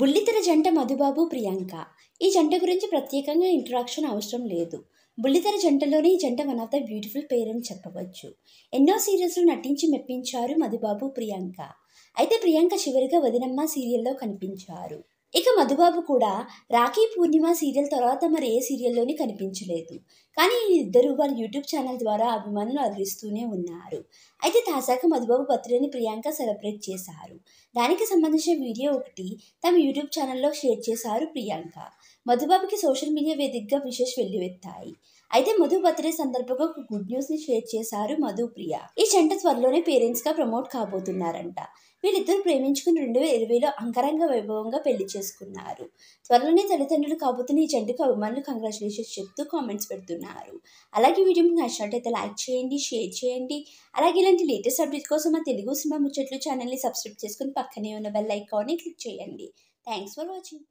బుల్లితెర జంట మధుబాబు ప్రియాంక ఈ జంట గురించి ప్రత్యేకంగా ఇంట్రాక్షన్ అవసరం లేదు బుల్లితెర జంటలోనే ఈ జంట one of the beautiful pair అని చెప్పవచ్చు ఎన్నో సీరియల్స్లో నటించి మెప్పించారు మధుబాబు ప్రియాంక అయితే ప్రియాంక చివరిగా వదినమ్మ సీరియల్లో కనిపించారు ఇక మధుబాబు కూడా రాఖీ పూర్ణిమ సీరియల్ తర్వాత మరి ఏ సీరియల్లోని కనిపించలేదు కానీ ఈ ఇద్దరు వారి యూట్యూబ్ ఛానల్ ద్వారా అభిమానులు అలరిస్తూనే ఉన్నారు అయితే తాజాగా మధుబాబు బర్త్డేని ప్రియాంక సెలబ్రేట్ చేశారు దానికి సంబంధించిన వీడియో ఒకటి తమ యూట్యూబ్ ఛానల్లో షేర్ చేశారు ప్రియాంక మధుబాబుకి సోషల్ మీడియా వేదికగా విశేష వెల్లువెత్తాయి అయితే మధు బర్త్డే సందర్భంగా ఒక గుడ్ న్యూస్ ని షేర్ చేశారు మధు ప్రియ ఈ జంట త్వరలోనే పేరెంట్స్ గా ప్రమోట్ కాబోతున్నారంట వీళ్ళిద్దరు ప్రేమించుకుని రెండు వేల ఇరవైలో అంగరంగ వైభవంగా పెళ్లి చేసుకున్నారు త్వరలోనే తల్లిదండ్రులు కాబోతున్న ఈ జంటకు అభిమానులు కంగ్రాచులేషన్స్ చెప్తూ కామెంట్స్ పెడుతున్నారు అలాగే వీడియో మీకు నచ్చినట్టయితే లైక్ చేయండి షేర్ చేయండి అలాగే ఇలాంటి లేటెస్ట్ అప్డేట్ కోసం మా తెలుగు సినిమా ముచ్చట్లు ఛానల్ని సబ్స్క్రైబ్ చేసుకుని పక్కనే ఉన్న బెల్ ఐకాన్ని క్లిక్ చేయండి థ్యాంక్స్ ఫర్ వాచింగ్